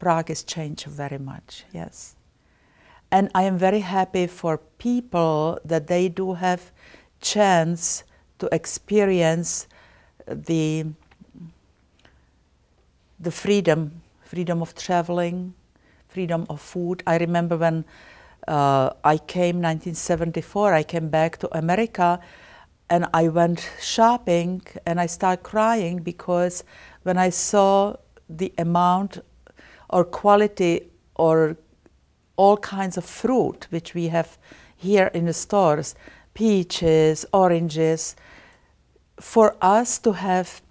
Prague is changed very much, yes. And I am very happy for people that they do have chance to experience the, the freedom, freedom of traveling, freedom of food. I remember when uh, I came 1974, I came back to America and I went shopping and I started crying because when I saw the amount or quality or all kinds of fruit which we have here in the stores peaches, oranges. For us to have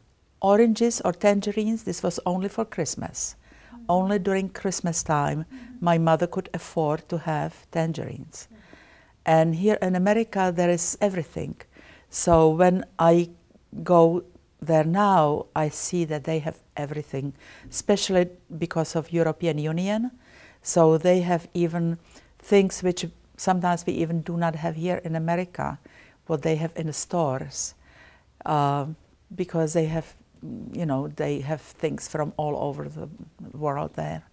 oranges or tangerines, this was only for Christmas. Mm. Only during Christmas time, mm. my mother could afford to have tangerines. And here in America, there is everything. So when I go there now, I see that they have everything, especially because of European Union. So they have even things which sometimes we even do not have here in America, what they have in the stores, uh, because they have, you know, they have things from all over the world there.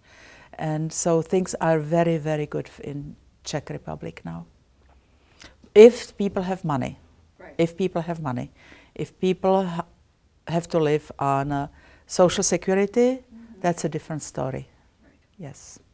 And so things are very, very good in Czech Republic now. If people have money, right. if people have money, if people have to live on uh, social security, mm -hmm. that's a different story. Right. Yes.